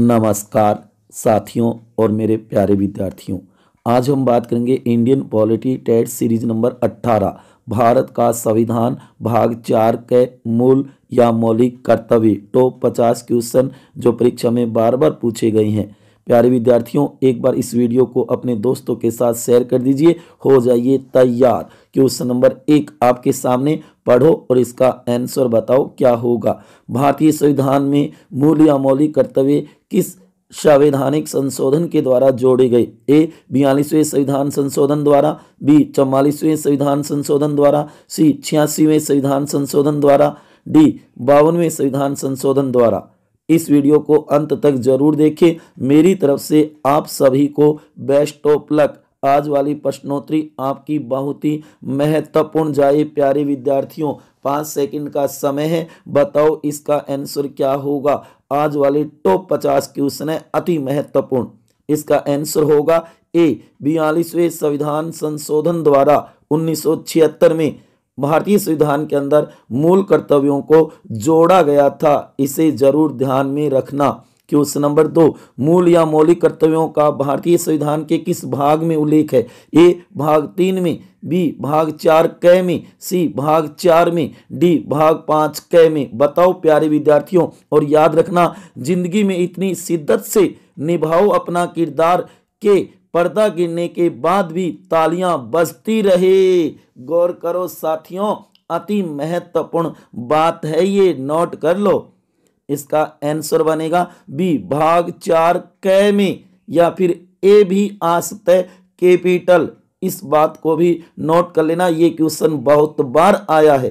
नमस्कार साथियों और मेरे प्यारे विद्यार्थियों आज हम बात करेंगे इंडियन पॉलिटी टेट सीरीज नंबर 18 भारत का संविधान भाग चार के मूल या मौलिक कर्तव्य टॉप 50 क्वेश्चन जो परीक्षा में बार बार पूछे गए हैं प्यारे विद्यार्थियों एक बार इस वीडियो को अपने दोस्तों के साथ शेयर कर दीजिए हो जाइए तैयार क्वेश्चन नंबर एक आपके सामने पढ़ो और इसका आंसर बताओ क्या होगा भारतीय संविधान में मूल या मौलिक कर्तव्य किस संवैधानिक संशोधन के द्वारा जोड़े गए ए बयालीसवें संविधान संशोधन द्वारा बी चौवालीसवें संविधान संशोधन द्वारा सी छियासीवें संविधान संशोधन द्वारा डी बावनवें संविधान संशोधन द्वारा इस वीडियो को अंत तक जरूर देखें मेरी तरफ से आप सभी को बेस्ट ऑफ लक आज वाली प्रश्नोत्तरी आपकी बहुत ही महत्वपूर्ण जाए प्यारे विद्यार्थियों पाँच सेकंड का समय है बताओ इसका आंसर क्या होगा आज वाले टॉप पचास क्वेश्चन है अति महत्वपूर्ण इसका आंसर होगा ए बयालीसवें संविधान संशोधन द्वारा 1976 में भारतीय संविधान के अंदर मूल कर्तव्यों को जोड़ा गया था इसे जरूर ध्यान में रखना क्वेश्चन नंबर दो मूल या मौलिक कर्तव्यों का भारतीय संविधान के किस भाग में उल्लेख है ए भाग तीन में बी भाग चार क में सी भाग चार में डी भाग पाँच क में बताओ प्यारे विद्यार्थियों और याद रखना जिंदगी में इतनी शिद्दत से निभाओ अपना किरदार के पर्दा गिरने के बाद भी तालियां बजती रहे गौर करो साथियों अति महत्वपूर्ण बात है ये नोट कर लो इसका आंसर बनेगा बी भाग चार कै में या फिर ए भी आ सकता है कैपिटल इस बात को भी नोट कर लेना ये क्वेश्चन बहुत बार आया है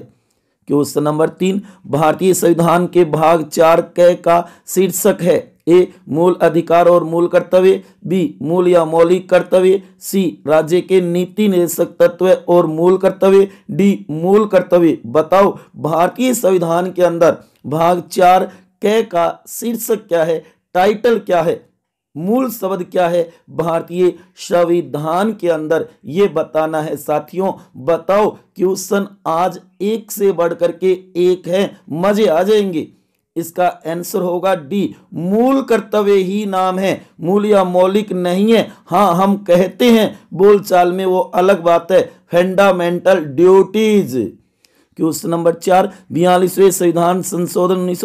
क्वेश्चन नंबर तीन भारतीय संविधान के भाग चार कै का शीर्षक है ए मूल अधिकार और मूल कर्तव्य बी मूल या मौलिक कर्तव्य सी राज्य के नीति निर्देशक तत्व और मूल कर्तव्य डी मूल कर्तव्य बताओ भारतीय संविधान के अंदर भाग चार कै का शीर्षक क्या है टाइटल क्या है मूल शब्द क्या है भारतीय संविधान के अंदर ये बताना है साथियों बताओ क्वेश्चन आज एक से बढ़कर के एक है मजे आ जाएंगे इसका आंसर होगा डी मूल कर्तव्य ही नाम है मूल या मौलिक नहीं है हाँ हम कहते हैं बोलचाल में वो अलग बात है फंडामेंटल ड्यूटीज क्वेश्चन नंबर चार बयालीसवें संविधान संशोधन उन्नीस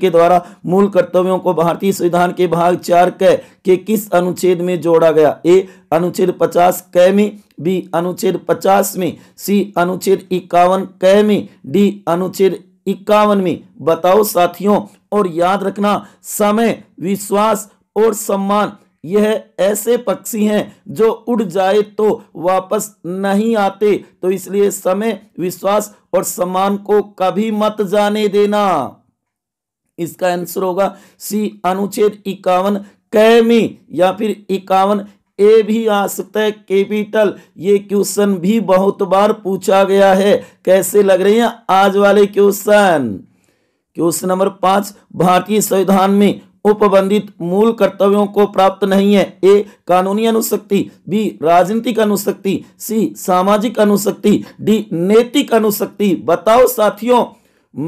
के द्वारा मूल कर्तव्यों को भारतीय संविधान के भाग चार क के किस अनुच्छेद में जोड़ा गया ए अनुच्छेद पचास क में बी अनुच्छेद पचास में सी अनुच्छेद इक्यावन क में डी अनुच्छेद इक्यावनवीं बताओ साथियों और याद रखना समय विश्वास और सम्मान यह ऐसे पक्षी हैं जो उड़ जाए तो वापस नहीं आते तो इसलिए समय विश्वास और सम्मान को कभी मत जाने देना इसका आंसर होगा सी अनुच्छेद इक्यावन कैमी या फिर इक्यावन ए भी आ सकता है कैपिटल ये क्वेश्चन भी बहुत बार पूछा गया है कैसे लग रहे हैं आज वाले क्वेश्चन क्वेश्चन नंबर पांच भारतीय संविधान में उपबंधित मूल कर्तव्यों को प्राप्त नहीं है ए कानूनी अनुशक्ति बी राजनीतिक अनुशक्ति सी सामाजिक अनुशक्ति डी नैतिक अनुशक्ति बताओ साथियों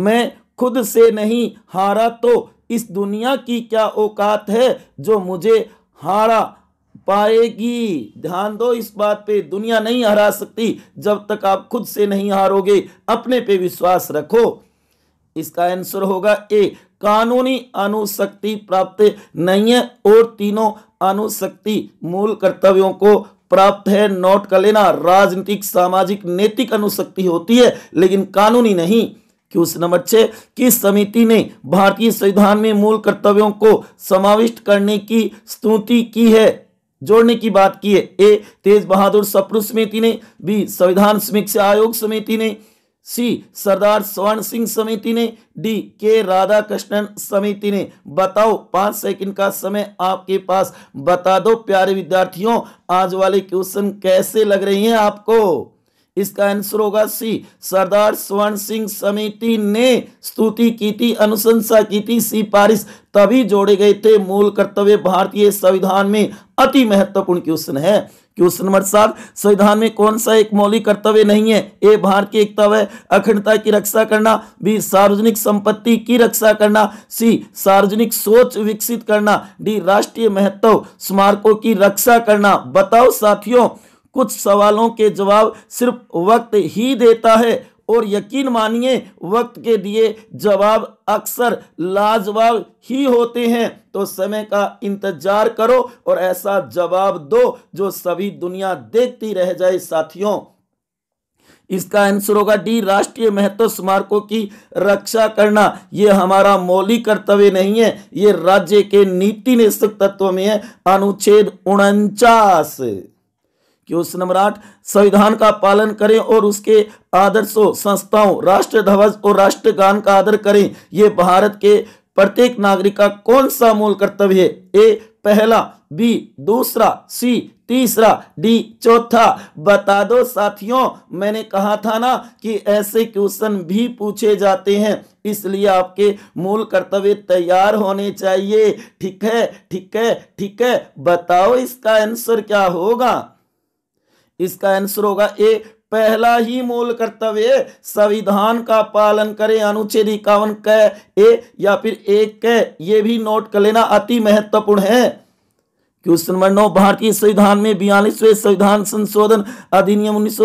मैं खुद से नहीं हारा तो इस दुनिया की क्या औकात है जो मुझे हारा पाएगी ध्यान दो इस बात पे दुनिया नहीं हरा सकती जब तक आप खुद से नहीं हारोगे अपने पे विश्वास रखो इसका आंसर होगा ए कानूनी अनुशक्ति प्राप्त नहीं है और तीनों अनुशक्ति मूल कर्तव्यों को प्राप्त है नोट कर लेना राजनीतिक सामाजिक नैतिक अनुशक्ति होती है लेकिन कानूनी नहीं क्वेश्चन नंबर छह किस समिति ने भारतीय संविधान में मूल कर्तव्यों को समाविष्ट करने की स्तुति की है जोड़ने की बात की है ए तेज बहादुर सप्रू समिति ने बी संविधान समीक्षा आयोग समिति ने सी सरदार स्वर्ण सिंह समिति ने डी के राधा कृष्णन समिति ने बताओ पाँच सेकंड का समय आपके पास बता दो प्यारे विद्यार्थियों आज वाले क्वेश्चन कैसे लग रही हैं आपको इसका आंसर होगा सी सरदार स्वर्ण सिंह समिति ने स्तुति की थी अनुशंसा की थी सिफारिश तभी जोड़े गए थे मूल कर्तव्य भारतीय संविधान में अति महत्वपूर्ण क्वेश्चन है क्वेश्चन नंबर सात संविधान में कौन सा एक मौलिक कर्तव्य नहीं है ए भारत की एकता व अखंडता की रक्षा करना बी सार्वजनिक संपत्ति की रक्षा करना सी सार्वजनिक सोच विकसित करना डी राष्ट्रीय महत्व स्मारकों की रक्षा करना बताओ साथियों कुछ सवालों के जवाब सिर्फ वक्त ही देता है और यकीन मानिए वक्त के दिए जवाब अक्सर लाजवाब ही होते हैं तो समय का इंतजार करो और ऐसा जवाब दो जो सभी दुनिया देखती रह जाए साथियों इसका आंसर होगा डी राष्ट्रीय महत्व स्मारकों की रक्षा करना ये हमारा मौलिक कर्तव्य नहीं है ये राज्य के नीति निश्चित तत्व में है अनुच्छेद उनचास कि उस सम्राट संविधान का पालन करें और उसके आदर्शों संस्थाओं राष्ट्र ध्वज और राष्ट्रगान का आदर करें ये भारत के प्रत्येक नागरिक का कौन सा मूल कर्तव्य है ए पहला बी दूसरा सी तीसरा डी चौथा बता दो साथियों मैंने कहा था ना कि ऐसे क्वेश्चन भी पूछे जाते हैं इसलिए आपके मूल कर्तव्य तैयार होने चाहिए ठीक है ठीक है ठीक है बताओ इसका आंसर क्या होगा इसका आंसर होगा ए पहला ही मूल कर्तव्य संविधान का पालन करें अनुच्छेद इक्यावन क ए या फिर एक क ये भी नोट कर लेना अति महत्वपूर्ण है क्वेश्चन नंबर नौ भारतीय संविधान में बयालीसवें संविधान संशोधन अधिनियम उन्नीस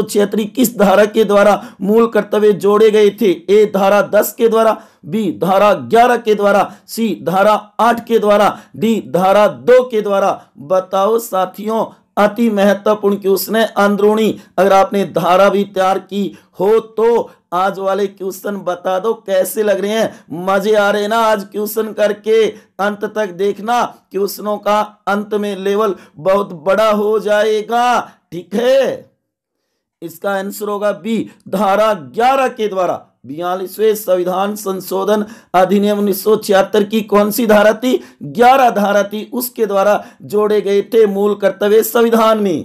किस धारा के द्वारा मूल कर्तव्य जोड़े गए थे ए धारा दस के द्वारा बी धारा ग्यारह के द्वारा सी धारा आठ के द्वारा डी धारा दो के द्वारा बताओ साथियों अति महत्वपूर्ण कि उसने अंदरूनी अगर आपने धारा भी तैयार की हो तो आज वाले क्वेश्चन बता दो कैसे लग रहे हैं मजे आ रहे हैं ना आज क्वेश्चन करके अंत तक देखना क्वेश्चनों का अंत में लेवल बहुत बड़ा हो जाएगा ठीक है इसका आंसर होगा बी धारा ग्यारह के द्वारा बयालीसवें संविधान संशोधन अधिनियम उन्नीस की कौन सी धारा थी ग्यारह धारा थी उसके द्वारा जोड़े गए थे मूल कर्तव्य संविधान में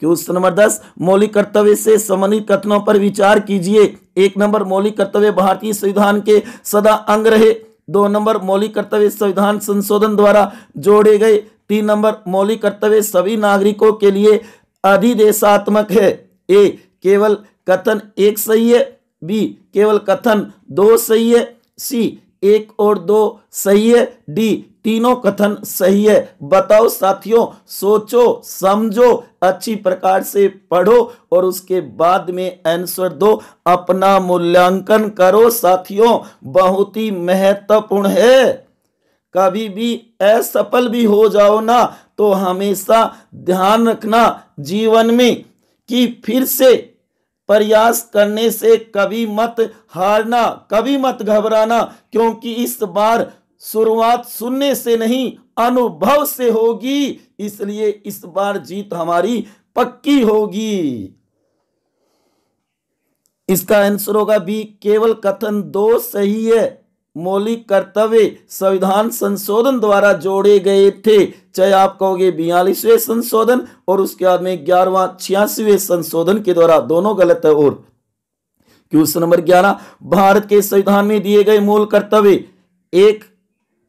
क्वेश्चन नंबर दस मौलिक कर्तव्य से संबंधित कथनों पर विचार कीजिए एक नंबर मौलिक कर्तव्य भारतीय संविधान के सदा अंग रहे दो नंबर मौलिक कर्तव्य संविधान संशोधन द्वारा जोड़े गए तीन नंबर मौलिक कर्तव्य सभी नागरिकों के लिए अधिदेशात्मक है ए केवल कथन एक सही है बी केवल कथन दो सही है सी एक और दो सही है डी तीनों कथन सही है बताओ साथियों सोचो समझो अच्छी प्रकार से पढ़ो और उसके बाद में आंसर दो अपना मूल्यांकन करो साथियों बहुत ही महत्वपूर्ण है कभी भी असफल भी हो जाओ ना तो हमेशा ध्यान रखना जीवन में कि फिर से प्रयास करने से कभी मत हारना कभी मत घबराना क्योंकि इस बार शुरुआत सुनने से नहीं अनुभव से होगी इसलिए इस बार जीत हमारी पक्की होगी इसका आंसर होगा बी केवल कथन दो सही है मौलिक कर्तव्य संविधान संशोधन द्वारा जोड़े गए थे चाहे आप कहोगे बयालीसवें संशोधन और उसके बाद में ग्यारहवा छियासीवें संशोधन के द्वारा दोनों गलत है और क्वेश्चन नंबर ग्यारह भारत के संविधान में दिए गए मूल कर्तव्य एक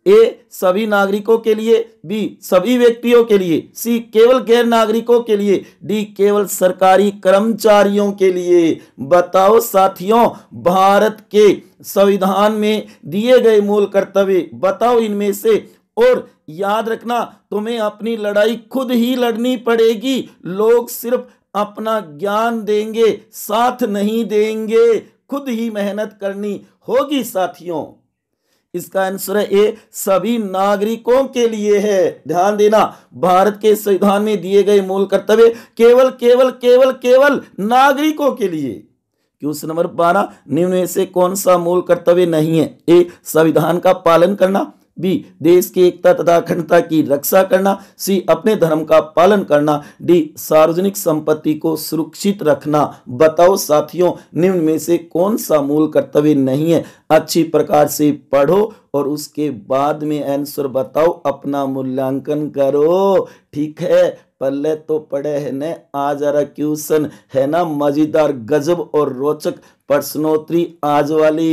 ए सभी नागरिकों के लिए बी सभी व्यक्तियों के लिए सी केवल गैर नागरिकों के लिए डी केवल सरकारी कर्मचारियों के लिए बताओ साथियों भारत के संविधान में दिए गए मूल कर्तव्य बताओ इनमें से और याद रखना तुम्हें अपनी लड़ाई खुद ही लड़नी पड़ेगी लोग सिर्फ अपना ज्ञान देंगे साथ नहीं देंगे खुद ही मेहनत करनी होगी साथियों इसका आंसर है ए सभी नागरिकों के लिए है ध्यान देना भारत के संविधान में दिए गए मूल कर्तव्य केवल केवल केवल केवल नागरिकों के लिए क्वेश्चन नंबर बारह निम्न में से कौन सा मूल कर्तव्य नहीं है ए संविधान का पालन करना बी देश की एकता तथा अखंडता की रक्षा करना सी अपने धर्म का पालन करना डी सार्वजनिक संपत्ति को सुरक्षित रखना बताओ साथियों निम्न में से कौन सा मूल कर्तव्य नहीं है अच्छी प्रकार से पढ़ो और उसके बाद में आंसर बताओ अपना मूल्यांकन करो ठीक है पल्ले तो पड़े है न आ जरा क्वेश्चन है ना मजेदार गजब और रोचक प्रश्नोत्तरी आज वाली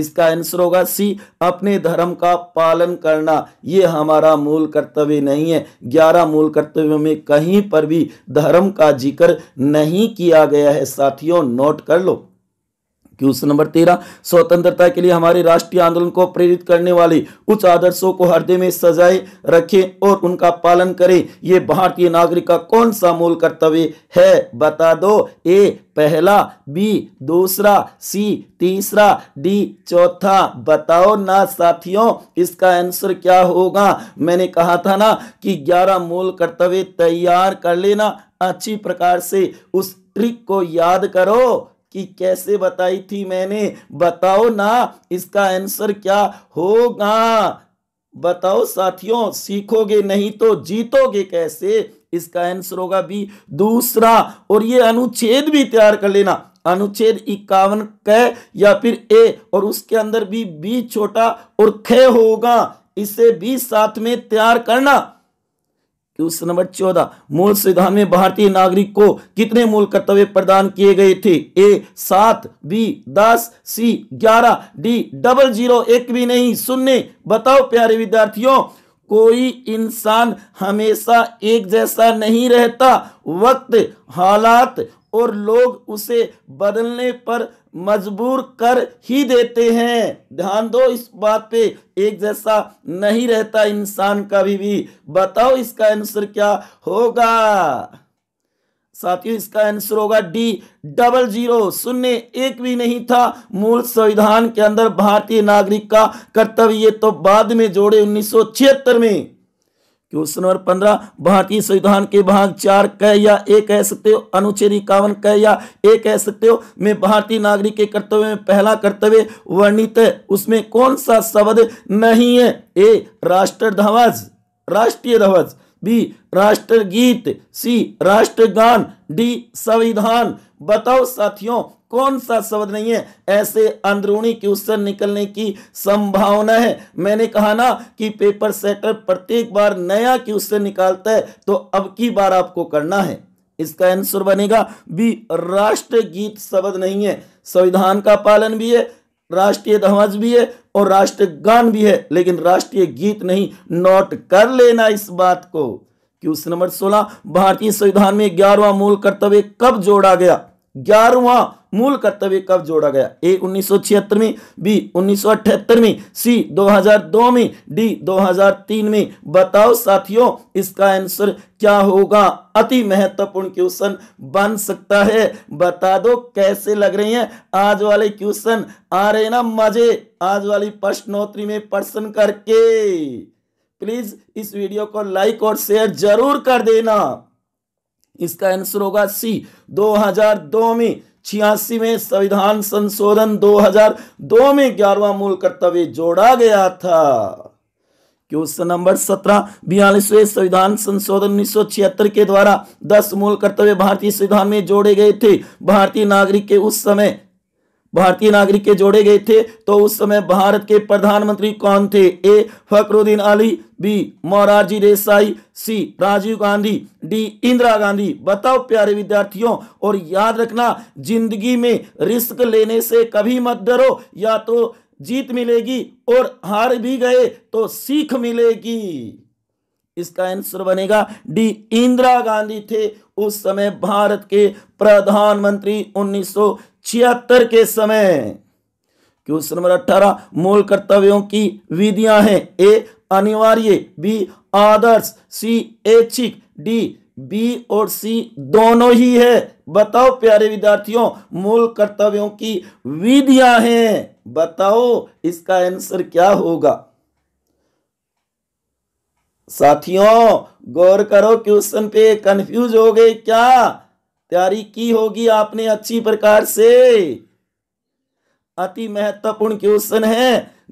इसका आंसर होगा सी अपने धर्म का पालन करना ये हमारा मूल कर्तव्य नहीं है ग्यारह मूल कर्तव्यों में कहीं पर भी धर्म का जिक्र नहीं किया गया है साथियों नोट कर लो क्वेश्चन नंबर तेरह स्वतंत्रता के लिए हमारे राष्ट्रीय आंदोलन को प्रेरित करने वाले उच्च आदर्शों को हृदय में सजाए रखें और उनका पालन करें यह भारतीय नागरिक का कौन सा मूल कर्तव्य है बता दो ए पहला बी दूसरा सी तीसरा डी चौथा बताओ ना साथियों इसका आंसर क्या होगा मैंने कहा था ना कि ग्यारह मूल कर्तव्य तैयार कर लेना अच्छी प्रकार से उस ट्रिक को याद करो कि कैसे बताई थी मैंने बताओ ना इसका आंसर क्या होगा बताओ साथियों सीखोगे नहीं तो जीतोगे कैसे इसका आंसर होगा बी दूसरा और ये अनुच्छेद भी तैयार कर लेना अनुच्छेद इक्यावन क या फिर ए और उसके अंदर भी बी छोटा और ख होगा इसे भी साथ में तैयार करना क्वेश्चन नंबर चौदह मूल संविधान में भारतीय नागरिक को कितने मूल कर्तव्य प्रदान किए गए थे ए सात बी दस सी ग्यारह डी डबल जीरो एक भी नहीं सुनने बताओ प्यारे विद्यार्थियों कोई इंसान हमेशा एक जैसा नहीं रहता वक्त हालात और लोग उसे बदलने पर मजबूर कर ही देते हैं ध्यान दो इस बात पे एक जैसा नहीं रहता इंसान कभी भी बताओ इसका आंसर क्या होगा साथियों इसका आंसर होगा डी डबल जीरो शून्य एक भी नहीं था मूल संविधान के अंदर भारतीय नागरिक का कर्तव्य तो बाद में जोड़े उन्नीस में क्वेश्चन नंबर पंद्रह भारतीय संविधान के भाग चार कह या एक कह सकते हो अनुच्छेद इक्यावन कह या एक कह सकते हो में भारतीय नागरिक के कर्तव्य में पहला कर्तव्य वर्णित है उसमें कौन सा शब्द नहीं है ए राष्ट्र ध्वज राष्ट्रीय ध्वज बी राष्ट्रगीत सी राष्ट्रगान डी संविधान बताओ साथियों कौन सा शब्द नहीं है ऐसे अंदरूनी क्वेश्चन निकलने की संभावना है मैंने कहा ना कि पेपर सेटर प्रत्येक बार नया क्वेश्चन निकालता है तो अब की बार आपको करना है इसका आंसर बनेगा बी राष्ट्रगीत शब्द नहीं है संविधान का पालन भी है राष्ट्रीय ध्वज भी है और राष्ट्रीय गान भी है लेकिन राष्ट्रीय गीत नहीं नोट कर लेना इस बात को क्वेश्चन नंबर सोलह भारतीय संविधान में ग्यारहवा मूल कर्तव्य कब जोड़ा गया ग्यारहवा मूल कर्तव्य कब जोड़ा गया ए छिहत्तर में बी अठहत्तर में सी 2002 में डी 2003 में बताओ साथियों इसका आंसर क्या होगा अति महत्वपूर्ण क्वेश्चन बन सकता है बता दो कैसे लग रही हैं आज वाले क्वेश्चन आ रहे ना मजे आज वाली प्रश्नोत्तरी में प्रश्न करके प्लीज इस वीडियो को लाइक और शेयर जरूर कर देना इसका आंसर होगा सी 2002 में छियासी में संविधान संशोधन 2002 में ग्यारहवा मूल कर्तव्य जोड़ा गया था क्वेश्चन नंबर सत्रह बयालीसवें संविधान संशोधन उन्नीस के द्वारा दस मूल कर्तव्य भारतीय संविधान में जोड़े गए थे भारतीय नागरिक के उस समय भारतीय नागरिक के जोड़े गए थे तो उस समय भारत के प्रधानमंत्री कौन थे A Fakhruddin Ali B Morarji Desai C Rajiv Gandhi D Indira Gandhi बताओ प्यारे विद्यार्थियों और याद रखना जिंदगी में रिस्क लेने से कभी मत डरो या तो जीत मिलेगी और हार भी गए तो सीख मिलेगी इसका आंसर बनेगा डी इंदिरा गांधी थे उस समय भारत के प्रधानमंत्री उन्नीस छिहत्तर के समय क्वेश्चन नंबर अठारह मूल कर्तव्यों की विधियां हैं ए अनिवार्य बी आदर्श सी ऐच्छिक डी बी और सी दोनों ही है बताओ प्यारे विद्यार्थियों मूल कर्तव्यों की विधियां हैं बताओ इसका आंसर क्या होगा साथियों गौर करो क्वेश्चन पे कंफ्यूज हो गए क्या तैयारी की होगी आपने अच्छी प्रकार से अति महत्वपूर्ण क्वेश्चन है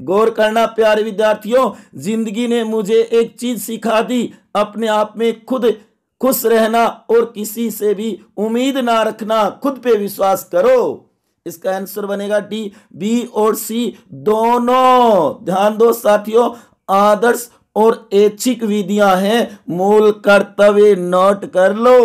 गौर करना प्यारे विद्यार्थियों जिंदगी ने मुझे एक चीज सिखा दी अपने आप में खुद खुश रहना और किसी से भी उम्मीद ना रखना खुद पे विश्वास करो इसका आंसर बनेगा डी बी और सी दोनों ध्यान दो साथियों आदर्श और ऐच्छिक विधियां हैं मूल कर्तव्य नोट कर लो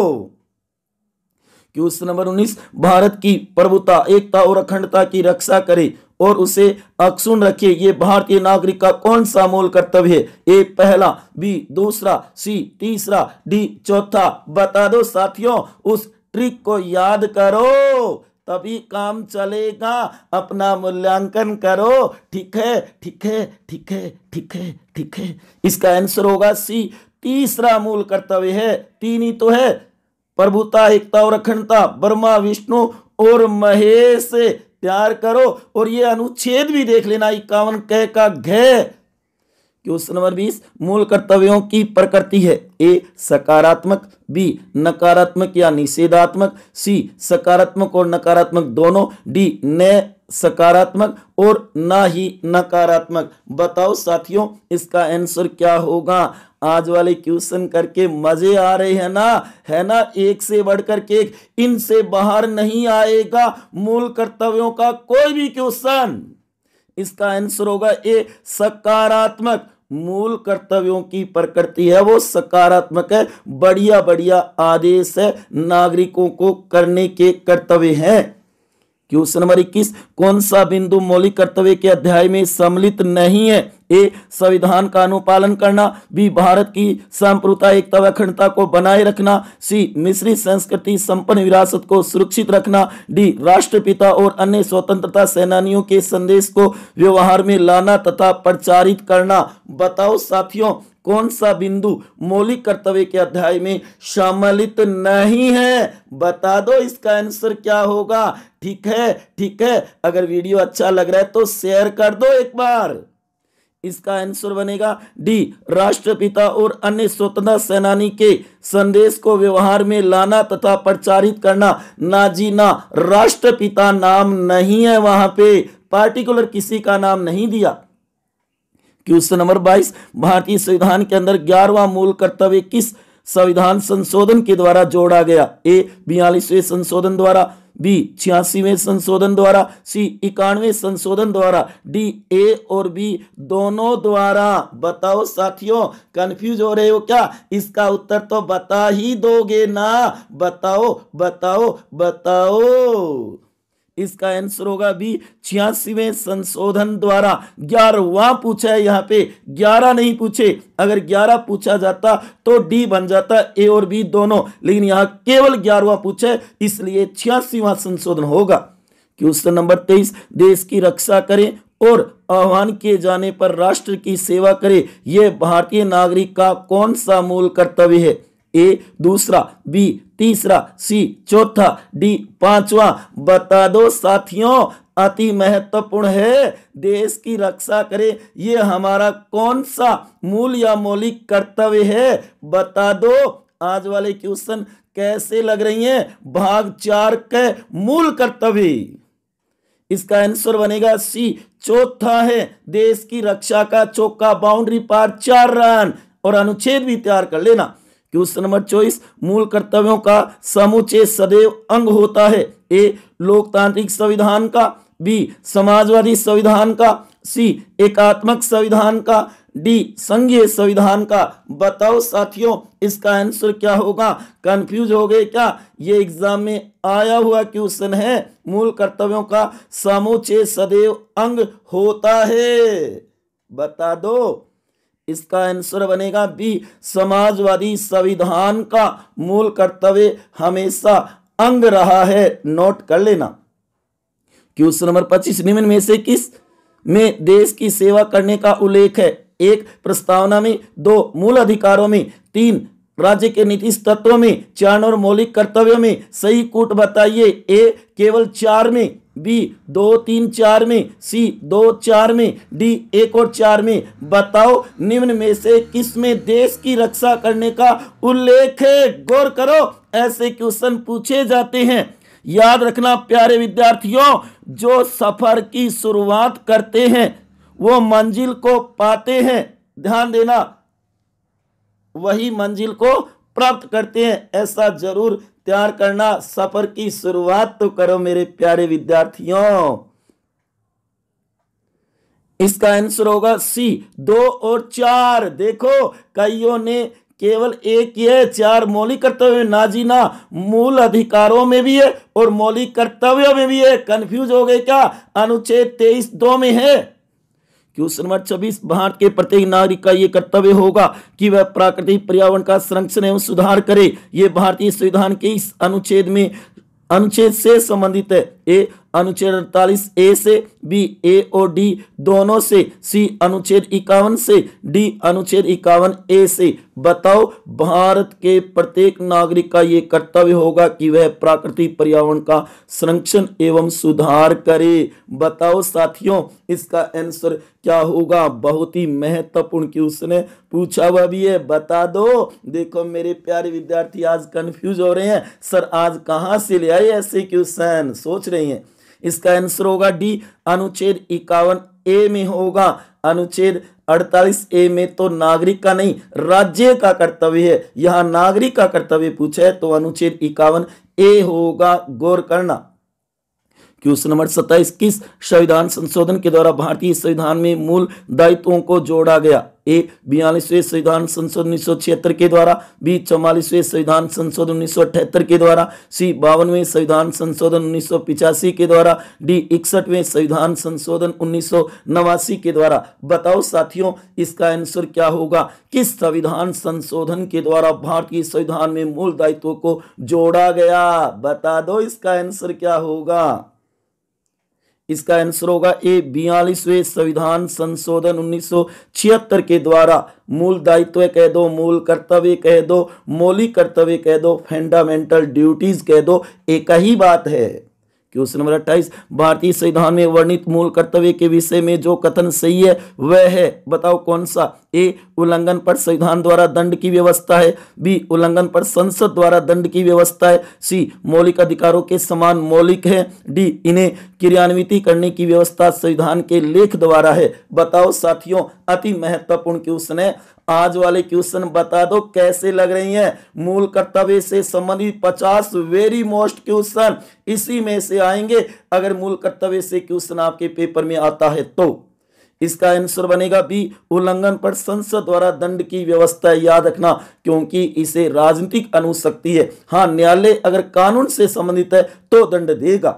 क्वेश्चन नंबर उन्नीस भारत की प्रभुता एकता और अखंडता की रक्षा करे और उसे अक्षुण रखे ये भारतीय नागरिक का कौन सा मूल कर्तव्य है ए पहला बी दूसरा सी तीसरा डी चौथा बता दो साथियों उस ट्रिक को याद करो तभी काम चलेगा अपना मूल्यांकन करो ठीक है ठीक है ठीक है ठीक है ठीक है इसका आंसर होगा सी तीसरा मूल कर्तव्य है तीन ही तो है प्रभुता एकता और अखंडता ब्रह्मा विष्णु और महेश प्यार करो और ये अनुच्छेद भी देख लेना इक्यावन कह का घय क्वेश्चन नंबर बीस मूल कर्तव्यों की प्रकृति है ए सकारात्मक बी नकारात्मक या निषेधात्मक सी सकारात्मक और नकारात्मक दोनों डी नए सकारात्मक और ना ही नकारात्मक बताओ साथियों इसका आंसर क्या होगा आज वाले क्वेश्चन करके मजे आ रहे हैं ना है ना एक से बढ़कर के एक इनसे बाहर नहीं आएगा मूल कर्तव्यों का कोई भी क्वेश्चन इसका आंसर होगा ए सकारात्मक मूल कर्तव्यों की प्रकृति है वो सकारात्मक है बढ़िया बढ़िया आदेश है नागरिकों को करने के कर्तव्य हैं क्वेश्चन नंबर इक्कीस कौन सा बिंदु मौलिक कर्तव्य के अध्याय में सम्मिलित नहीं है ए संविधान का अनुपालन करना बी भारत की संप्रभुता एकता व अखंडता को बनाए रखना सी मिश्रित संस्कृति संपन्न विरासत को सुरक्षित रखना डी राष्ट्रपिता और अन्य स्वतंत्रता सेनानियों के संदेश को व्यवहार में लाना तथा प्रचारित करना बताओ साथियों कौन सा बिंदु मौलिक कर्तव्य के अध्याय में सम्मिलित नहीं है बता दो इसका आंसर क्या होगा ठीक है ठीक है अगर वीडियो अच्छा लग रहा है तो शेयर कर दो एक बार इसका आंसर बनेगा डी राष्ट्रपिता और अन्य स्वतंत्रता सेनानी के संदेश को व्यवहार में लाना तथा प्रचारित करना ना जी ना राष्ट्रपिता नाम नहीं है वहां पे पार्टिकुलर किसी का नाम नहीं दिया क्वेश्चन नंबर बाईस भारतीय संविधान के अंदर ग्यारहवा मूल कर्तव्य किस संविधान संशोधन के द्वारा जोड़ा गया ए बयालीसवें संशोधन द्वारा बी छियासीवें संशोधन द्वारा सी इक्यानवे संशोधन द्वारा डी ए और बी दोनों द्वारा बताओ साथियों कंफ्यूज हो रहे हो क्या इसका उत्तर तो बता ही दोगे ना बताओ बताओ बताओ इसका आंसर होगा बी छियासीवें संशोधन द्वारा ग्यारहवा पूछा है यहाँ पे ग्यारह नहीं पूछे अगर ग्यारह पूछा जाता तो डी बन जाता ए और बी दोनों लेकिन यहाँ केवल ग्यारहवा पूछे इसलिए छियासीवा संशोधन होगा क्वेश्चन नंबर तेईस देश की रक्षा करें और आह्वान किए जाने पर राष्ट्र की सेवा करें यह भारतीय नागरिक का कौन सा मूल कर्तव्य है ए दूसरा बी तीसरा सी चौथा डी पांचवा बता दो साथियों अति महत्वपूर्ण है देश की रक्षा करें ये हमारा कौन सा मूल या मौलिक कर्तव्य है बता दो आज वाले क्वेश्चन कैसे लग रही हैं भाग चार के मूल कर्तव्य इसका आंसर बनेगा सी चौथा है देश की रक्षा का चौका बाउंड्री पार चार रन और अनुच्छेद भी तैयार कर लेना क्वेश्चन नंबर चौबीस मूल कर्तव्यों का समुचे सदैव अंग होता है ए लोकतांत्रिक संविधान का बी समाजवादी संविधान का सी एकात्मक संविधान का डी संघीय संविधान का बताओ साथियों इसका आंसर क्या होगा कंफ्यूज हो गए क्या ये एग्जाम में आया हुआ क्वेश्चन है मूल कर्तव्यों का समुचे सदैव अंग होता है बता दो इसका आंसर बनेगा बी समाजवादी संविधान का मूल कर्तव्य हमेशा अंग रहा है नोट कर लेना क्वेश्चन नंबर पच्चीस निम्न में से किस में देश की सेवा करने का उल्लेख है एक प्रस्तावना में दो मूल अधिकारों में तीन राज्य के नीति तत्वों में चार और मौलिक कर्तव्यों में सही कूट बताइए ए केवल चार में बी दो तीन चार में सी दो चार में डी एक और चार में बताओ निम्न में से किस में देश की रक्षा करने का उल्लेख है गौर करो ऐसे क्वेश्चन पूछे जाते हैं याद रखना प्यारे विद्यार्थियों जो सफर की शुरुआत करते हैं वो मंजिल को पाते हैं ध्यान देना वही मंजिल को प्राप्त करते हैं ऐसा जरूर तैयार करना सफर की शुरुआत तो करो मेरे प्यारे विद्यार्थियों इसका आंसर होगा सी दो और चार देखो कईयों ने केवल एक ही है चार मौलिक कर्तव्य ना ना मूल अधिकारों में भी है और मौलिक कर्तव्यों में भी है कंफ्यूज हो गए क्या अनुच्छेद तेईस दो में है क्वेश्चन नंबर छब्बीस भारत के प्रत्येक नागरिक का ये कर्तव्य होगा कि वह प्राकृतिक पर्यावरण का संरक्षण एवं सुधार करे ये भारतीय संविधान के इस अनुच्छेद में अनुच्छेद से संबंधित है ए अनुच्छेद अड़तालीस ए से बी ए और डी दोनों से सी अनुच्छेद इक्यावन से डी अनुच्छेद इक्यावन ए से बताओ भारत के प्रत्येक नागरिक का ये कर्तव्य होगा कि वह प्राकृतिक पर्यावरण का संरक्षण एवं सुधार करे बताओ साथियों इसका आंसर क्या होगा बहुत ही महत्वपूर्ण क्वेश्चन है पूछा हुआ भी है बता दो देखो मेरे प्यारे विद्यार्थी आज कंफ्यूज हो रहे हैं सर आज कहाँ से ले आए ऐसे क्वेश्चन सोच रहे हैं इसका आंसर होगा डी अनुच्छेद इक्यावन ए में होगा अनुच्छेद अड़तालीस ए में तो नागरिक का नहीं राज्य का कर्तव्य है यहां नागरिक का कर्तव्य पूछे तो अनुच्छेद इक्यावन ए होगा गौर करना क्वेश्चन नंबर सत्ताईस किस संविधान संशोधन के द्वारा भारतीय संविधान में मूल दायित्वों को जोड़ा गया ए बयालीसवें संविधान संशोधन उन्नीस सौ छिहत्तर के द्वारा बी चौवालीसवें संविधान संशोधन उन्नीस सौ अठहत्तर के द्वारा सी बावनवें संविधान संशोधन उन्नीस सौ पिचासी के द्वारा डी इकसठवें संविधान संशोधन उन्नीस सौ नवासी के द्वारा बताओ साथियों इसका आंसर क्या होगा किस संविधान संशोधन के द्वारा भारतीय संविधान में मूल दायित्व को जोड़ा गया बता दो इसका आंसर क्या होगा इसका आंसर होगा ए बयालीसवें संविधान संशोधन 1976 के द्वारा मूल दायित्व कह दो मूल कर्तव्य कह दो मौलिक कर्तव्य कह दो फंडामेंटल ड्यूटीज कह दो एक ही बात है क्वेश्चन नंबर अट्ठाईस भारतीय संविधान में वर्णित मूल कर्तव्य के विषय में जो कथन सही है वह है बताओ कौन सा ए उल्लंघन पर संविधान द्वारा दंड की व्यवस्था है बी उल्लंघन पर संसद द्वारा दंड की व्यवस्था है सी मौलिक अधिकारों के समान मौलिक है डी इन्हें क्रियान्वित करने की व्यवस्था संविधान के लेख द्वारा है बताओ साथियों अति महत्वपूर्ण क्वेश्चन है आज वाले क्वेश्चन बता दो कैसे लग रही हैं मूल कर्तव्य से संबंधित पचास वेरी मोस्ट क्वेश्चन इसी में से आएंगे अगर मूल कर्तव्य से क्वेश्चन आपके पेपर में आता है तो इसका आंसर बनेगा बी उल्लंघन पर संसद द्वारा दंड की व्यवस्था याद रखना क्योंकि इसे राजनीतिक अनुशक्ति है हाँ न्यायालय अगर कानून से संबंधित है तो दंड देगा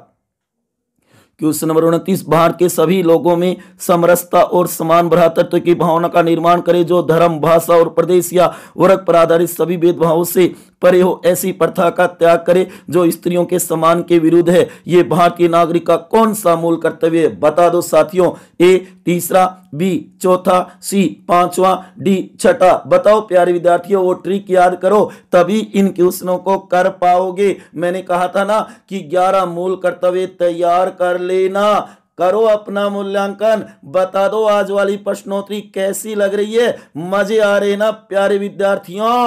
क्वेश्चन नंबर उनतीस भारत के सभी लोगों में समरसता और समान भ्रातृत्व की भावना का निर्माण करे जो धर्म भाषा और प्रदेश या वर्ग पर आधारित सभी भेदभावों से परे हो ऐसी प्रथा का त्याग करे जो स्त्रियों के समान के विरुद्ध है ये भारतीय नागरिक का कौन सा मूल कर्तव्य है बता दो साथियों ए तीसरा बी चौथा सी पांचवा डी छठा बताओ प्यारे विद्यार्थियों वो ट्रिक याद करो तभी इन क्वेश्चनों को कर पाओगे मैंने कहा था ना कि ग्यारह मूल कर्तव्य तैयार कर लेना करो अपना मूल्यांकन बता दो आज वाली प्रश्नोत्तरी कैसी लग रही है मजे आ रहे ना प्यारे विद्यार्थियों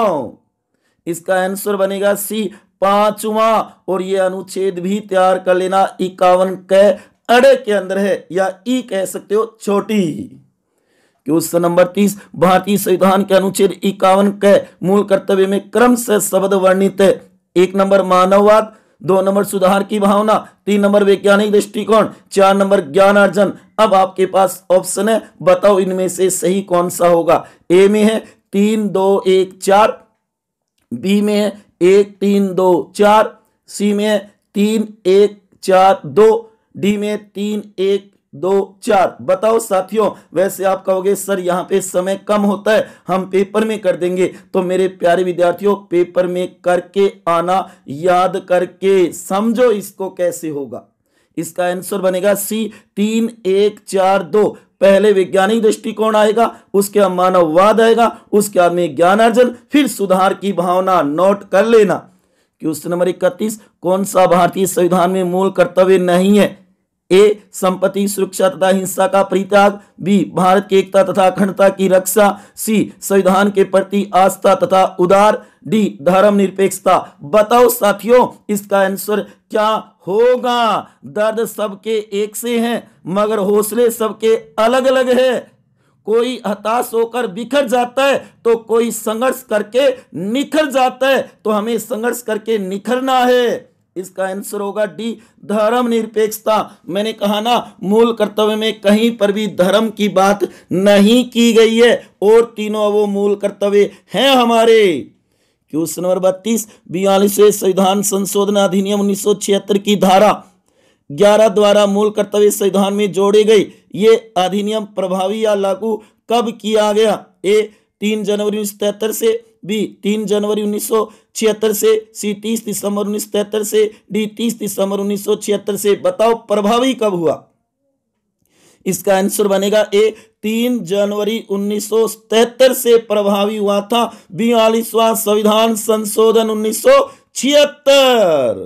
इसका आंसर बनेगा सी पांचवा और ये अनुच्छेद भी तैयार कर लेना इक्यावन क अड़े के अंदर है या ई कह सकते हो छोटी क्वेश्चन नंबर तीस भारतीय संविधान के अनुच्छेद इक्यावन के मूल कर्तव्य में क्रम से शब्द वर्णित है एक नंबर मानववाद दो नंबर सुधार की भावना तीन नंबर वैज्ञानिक दृष्टिकोण चार नंबर ज्ञान अर्जन अब आपके पास ऑप्शन है बताओ इनमें से सही कौन सा होगा ए में है तीन दो एक चार बी में एक तीन दो चार सी में तीन एक चार दो डी में तीन एक दो चार बताओ साथियों वैसे आप कहोगे सर यहाँ पे समय कम होता है हम पेपर में कर देंगे तो मेरे प्यारे विद्यार्थियों पेपर में करके आना याद करके समझो इसको कैसे होगा इसका आंसर बनेगा सी तीन एक चार दो पहले वैज्ञानिक दृष्टिकोण आएगा उसके बाद मानववाद आएगा उसके बाद में ज्ञान अर्जन फिर सुधार की भावना नोट कर लेना क्वेश्चन नंबर इकतीस कौन सा भारतीय संविधान में मूल कर्तव्य नहीं है ए संपत्ति सुरक्षा तथा हिंसा का परित्याग बी भारत की एकता तथा अखंडता की रक्षा सी संविधान के प्रति आस्था तथा उदार डी धर्म निरपेक्षता बताओ साथियों इसका आंसर क्या होगा दर्द सबके एक से हैं मगर हौसले सबके अलग अलग है कोई हताश होकर बिखर जाता है तो कोई संघर्ष करके निखर जाता है तो हमें संघर्ष करके निखरना है इसका आंसर होगा डी धर्म निरपेक्षता मैंने कहा ना मूल कर्तव्य में कहीं पर भी धर्म की बात नहीं की गई है और तीनों वो मूल कर्तव्य हैं हमारे क्वेश्चन नंबर बत्तीस बयालीसवें संविधान संशोधन अधिनियम उन्नीस की धारा ग्यारह द्वारा मूल कर्तव्य संविधान में जोड़े गए ये अधिनियम प्रभावी या लागू कब किया गया ए तीन जनवरी उन्नीस से बी तीन जनवरी उन्नीस छिहत्तर से सी तीस दिसंबर उन्नीस तिहत्तर से डी तीस दिसंबर उन्नीस से बताओ प्रभावी कब हुआ इसका आंसर बनेगा ए तीन जनवरी उन्नीस से प्रभावी हुआ था बयालीसवां संविधान संशोधन उन्नीस छिहत्तर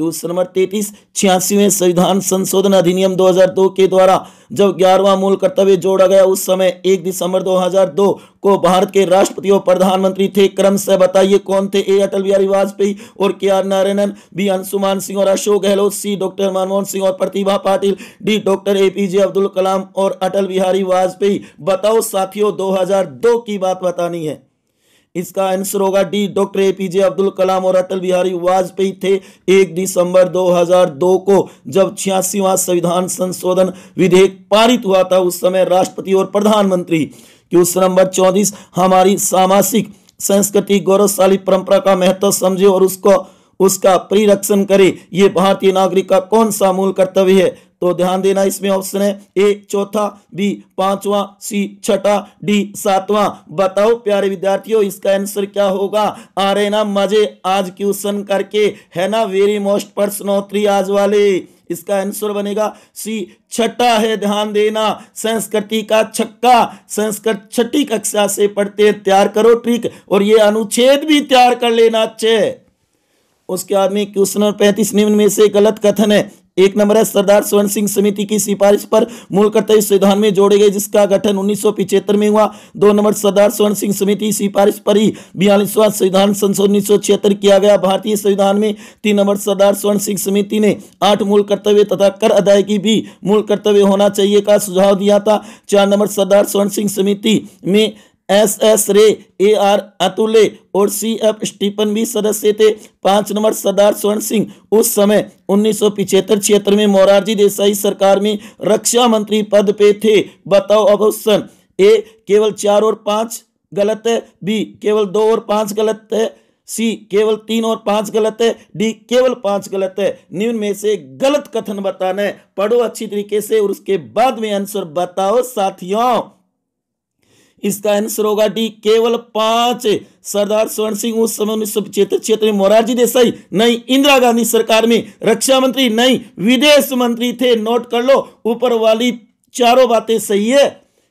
क्वेश्चन नंबर तैतीस छियासीवें संविधान संशोधन अधिनियम 2002 के द्वारा जब ग्यारहवा मूल कर्तव्य जोड़ा गया उस समय एक दिसंबर 2002 को भारत के राष्ट्रपति और प्रधानमंत्री थे क्रम से बताइए कौन थे ए अटल बिहारी वाजपेयी और K R Narayanan B Anshuman Singh और अशोक गहलोत सी डॉक्टर मनमोहन सिंह और Pratibha Patil D doctor A P J Abdul Kalam और अटल बिहारी वाजपेयी बताओ साथियों दो की बात बतानी है इसका आंसर होगा D doctor APJ Abdul Kalam और अटल बिहारी वाजपेयी थे एक दिसंबर 2002 को जब छियासीवा संविधान संशोधन विधेयक पारित हुआ था उस समय राष्ट्रपति और प्रधानमंत्री क्वेश्चन नंबर चौंतीस हमारी सामासिक सांस्कृतिक गौरवशाली परंपरा का महत्व समझे और उसको उसका परिरक्षण करे ये भारतीय नागरिक का कौन सा मूल कर्तव्य है तो ध्यान देना इसमें ऑप्शन है ए चौथा बी पांचवा सी छठा डी सातवां बताओ प्यारे विद्यार्थियों इसका आंसर क्या होगा आ रहे ना मजे आज क्वेश्चन करके है ना वेरी मोस्ट पर्सन थ्री आज वाले इसका आंसर बनेगा सी छठा है ध्यान देना संस्कृति का छक्का संस्कृत छठी कक्षा से पढ़ते तैयार करो ट्रिक और ये अनुच्छेद भी तैयार कर लेना अच्छे उसके बाद में क्वेश्चन पैंतीस निम्न में से गलत कथन है एक नंबर है सरदार स्वर्ण सिंह समिति की सिफारिश पर मूल कर्तव्य संविधान में जोड़े गए जिसका गठन उन्नीस में हुआ दो नंबर सरदार स्वर्ण सिंह समिति सिफारिश पर ही बयालीसवां संविधान संशोधन उन्नीस किया गया भारतीय संविधान में तीन नंबर सरदार स्वर्ण सिंह समिति ने आठ मूल कर्तव्य तथा कर अदायगी भी मूल कर्तव्य होना चाहिए का सुझाव दिया था चार नंबर सरदार स्वर्ण सिंह समिति में एस एस रे ए आर अतुले और सी एफ स्टीफन भी सदस्य थे पांच नंबर सरदार स्वर्ण सिंह उस समय उन्नीस सौ पिछहत्तर छिहत्तर में मोरारजी देसाई सरकार में रक्षा मंत्री पद पे थे बताओ अब ऑप्शन ए केवल चार और पांच गलत है बी केवल दो और पांच गलत है सी केवल तीन और पांच गलत है डी केवल पांच गलत है निम्न में से गलत कथन बताना है पढ़ो अच्छी तरीके से और उसके बाद में आंसर बताओ साथियों इसका आंसर होगा डी केवल पांच सरदार स्वर्ण सिंह उस समय उन्नीस सौ पचहत्तर छिहत्तर में मोरारजी देसाई नहीं इंदिरा गांधी सरकार में रक्षा मंत्री नहीं विदेश मंत्री थे नोट कर लो ऊपर वाली चारों बातें सही है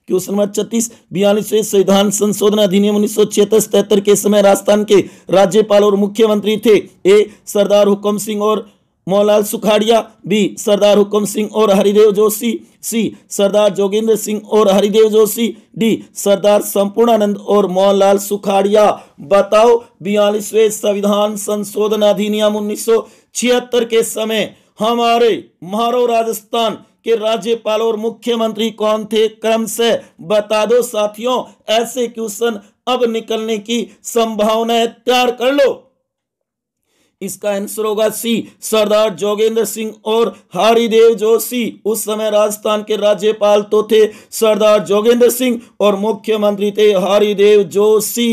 क्वेश्चन नंबर छत्तीस बयालीसवें संविधान संशोधन अधिनियम उन्नीस सौ छिहत्तर सतहत्तर के समय राजस्थान के राज्यपाल और मुख्यमंत्री थे ए सरदार हुक्म सिंह और मोहनलाल सुखाड़िया बी सरदार हुक्म सिंह और हरिदेव जोशी सी सरदार जोगिंद्र सिंह और हरिदेव जोशी डी सरदार संपूर्णानंद और मोहनलाल सुखाड़िया बताओ बयालीसवे संविधान संशोधन अधिनियम उन्नीस के समय हमारे मारो राजस्थान के राज्यपाल और मुख्यमंत्री कौन थे क्रम से बता दो साथियों ऐसे क्वेश्चन अब निकलने की संभावना है तैयार कर लो इसका आंसर होगा सी सरदार जोगेंद्र सिंह और हरिदेव जोशी उस समय राजस्थान के राज्यपाल तो थे सरदार जोगेंद्र सिंह और मुख्यमंत्री थे हरिदेव जोशी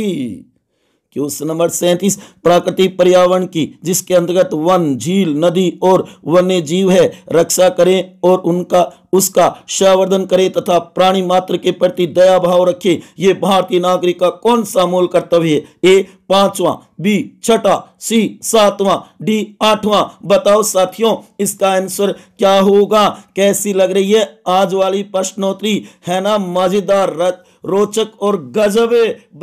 क्वेश्चन नंबर सैंतीस प्राकृतिक पर्यावरण की जिसके अंतर्गत वन झील नदी और वन्य जीव है रक्षा करें और उनका उसका संवर्धन करें तथा प्राणी मात्र के प्रति दया भाव रखें यह भारतीय नागरिक का कौन सा मूल कर्तव्य है ए पांचवा बी छठा सी सातवां डी आठवां बताओ साथियों इसका आंसर क्या होगा कैसी लग रही है आज वाली प्रश्नोत्तरी है ना मजेदार रथ रोचक और गजब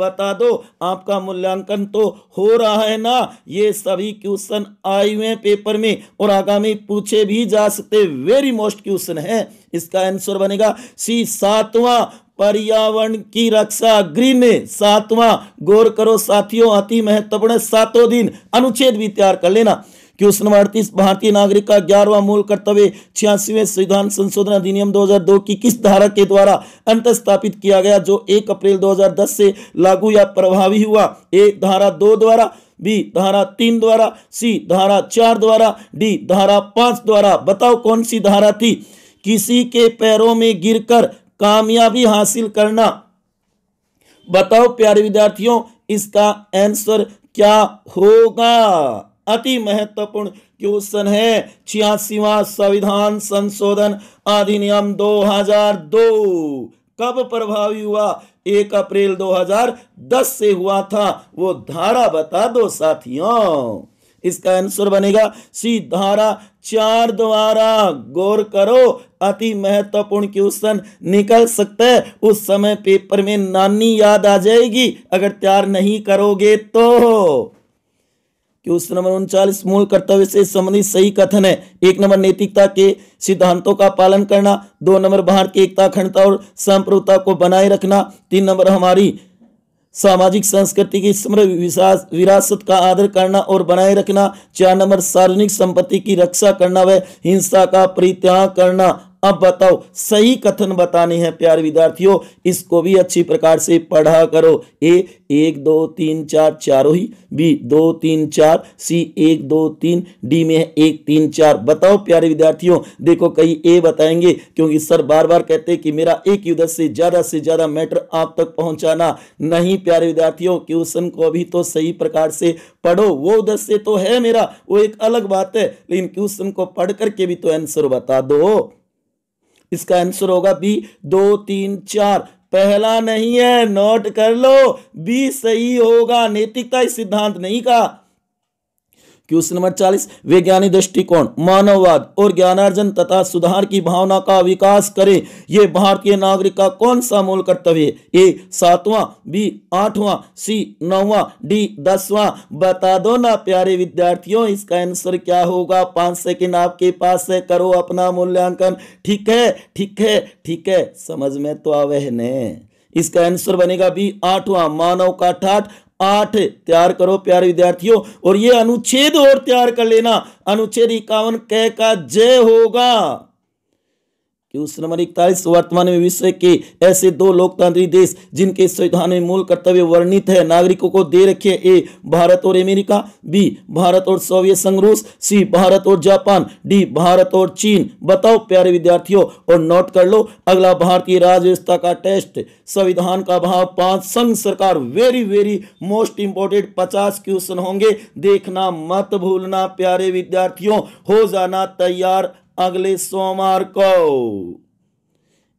बता दो आपका मूल्यांकन तो हो रहा है ना ये सभी क्वेश्चन आए हुए पेपर में और आगामी पूछे भी जा सकते वेरी मोस्ट क्वेश्चन है इसका आंसर बनेगा सी सातवां पर्यावरण की रक्षा ग्रीन सातवां गौर करो साथियों अति महत्वपूर्ण सातों दिन अनुच्छेद भी तैयार कर लेना कि उस अड़तीस भारतीय नागरिक का ग्यारहवा मूल कर्तव्य छियासीवें संविधान संशोधन अधिनियम 2002 की किस धारा के द्वारा अंत स्थापित किया गया जो 1 अप्रैल 2010 से लागू या प्रभावी हुआ ए धारा दो द्वारा बी धारा तीन द्वारा सी धारा चार द्वारा डी धारा पांच द्वारा बताओ कौन सी धारा थी किसी के पैरों में गिरकर कामयाबी हासिल करना बताओ प्यारे विद्यार्थियों इसका आंसर क्या होगा अति महत्वपूर्ण क्वेश्चन है छियासीवा संविधान संशोधन अधिनियम 2002 कब प्रभावी हुआ एक अप्रैल 2010 से हुआ था वो धारा बता दो साथियों इसका आंसर बनेगा सी धारा चार द्वारा गौर करो अति महत्वपूर्ण क्वेश्चन निकल सकता है उस समय पेपर में नानी याद आ जाएगी अगर तैयार नहीं करोगे तो क्वेश्चन नंबर उनचालीस मूल कर्तव्य से संबंधित सही कथन है एक नंबर नैतिकता के सिद्धांतों का पालन करना दो नंबर भारत की एकता अखंडता और संप्रभुता को बनाए रखना तीन नंबर हमारी सामाजिक संस्कृति की समृद्ध विरासत का आदर करना और बनाए रखना चार नंबर सार्वजनिक संपत्ति की रक्षा करना व हिंसा का परित्याग करना अब बताओ सही कथन बताने हैं प्यार विद्यार्थियों इसको भी अच्छी प्रकार से पढ़ा करो ए एक दो तीन चार चारों ही बी दो तीन चार सी एक दो तीन डी में है एक तीन चार बताओ प्यारे विद्यार्थियों देखो कहीं ए बताएंगे क्योंकि सर बार बार कहते हैं कि मेरा एक युद्ध से ज़्यादा से ज़्यादा मैटर आप तक पहुंचाना नहीं प्यारे विद्यार्थियों क्वेश्चन को भी तो सही प्रकार से पढ़ो वो उद्देश्य तो है मेरा वो एक अलग बात है लेकिन क्वेश्चन को पढ़ करके भी तो आंसर बता दो इसका आंसर होगा बी दो तीन चार पहला नहीं है नोट कर लो बी सही होगा नैतिकता इस सिद्धांत नहीं का क्वेश्चन नंबर चालीस वैज्ञानिक दृष्टिकोण मानववाद और ज्ञानार्जन तथा सुधार की भावना का विकास करें ये भारतीय नागरिक का कौन सा मूल कर्तव्य है ए सातवां बी आठवां सी नौवां डी दसवां बता दो ना प्यारे विद्यार्थियों इसका आंसर क्या होगा पांच सेकेंड आपके पास है करो अपना मूल्यांकन ठीक है ठीक है ठीक है समझ में तो आवे ने इसका आंसर बनेगा बी आठवां मानव का ठाठ आठ तैयार करो प्यारे विद्यार्थियों और ये अनुच्छेद और तैयार कर लेना अनुच्छेद इक्यावन कह का जय होगा उस नंबर इकतालीस वर्तमान में विश्व के ऐसे दो लोकतांत्रिक देश जिनके संविधान में मूल कर्तव्य वर्णित है नागरिकों को दे रखे ए भारत और अमेरिका बी भारत और सोवियत संघ रूस सी भारत और जापान डी भारत और चीन बताओ प्यारे विद्यार्थियों और नोट कर लो अगला भारतीय राज्य व्यवस्था का टेस्ट संविधान का भाव पांच संघ सरकार वेरी वेरी मोस्ट इंपोर्टेंट पचास क्वेश्चन होंगे देखना मत भूलना प्यारे विद्यार्थियों हो जाना तैयार अगले सोमवार को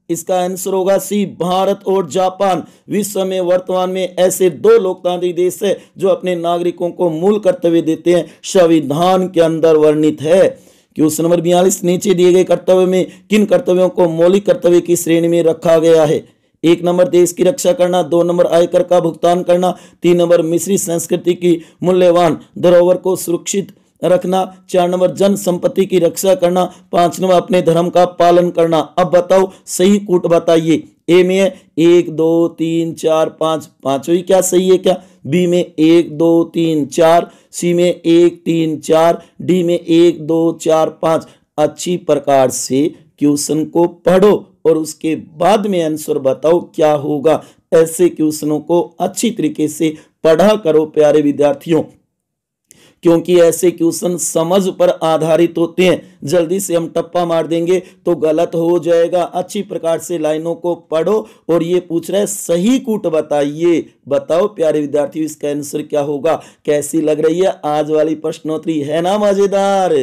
इसका आंसर होगा सी भारत और जापान विश्व में वर्तमान में ऐसे दो लोकतांत्रिक देश है जो अपने नागरिकों को मूल कर्तव्य देते हैं संविधान के अंदर वर्णित है क्वेश्चन नंबर बयालीस नीचे दिए गए कर्तव्य में किन कर्तव्यों को मौलिक कर्तव्य की श्रेणी में रखा गया है एक नंबर देश की रक्षा करना दो नंबर आयकर का भुगतान करना तीन नंबर मिश्रित संस्कृति की मूल्यवान धरोहर को सुरक्षित रखना चार नंबर जन संपत्ति की रक्षा करना पांच नंबर अपने धर्म का पालन करना अब बताओ सही कूट बताइए ए में है एक दो तीन चार पाँच पाँचों ही क्या सही है क्या बी में एक दो तीन चार सी में एक तीन चार डी में एक दो चार पाँच अच्छी प्रकार से क्वेश्चन को पढ़ो और उसके बाद में आंसर बताओ क्या होगा ऐसे क्वेश्चनों को अच्छी तरीके से पढ़ा करो प्यारे विद्यार्थियों क्योंकि ऐसे क्वेश्चन समझ पर आधारित होते हैं जल्दी से हम टप्पा मार देंगे तो गलत हो जाएगा अच्छी प्रकार से लाइनों को पढ़ो और ये पूछ रहा है सही कूट बताइए बताओ प्यारे विद्यार्थियों इसका आंसर क्या होगा कैसी लग रही है आज वाली प्रश्नोत्तरी है ना मजेदार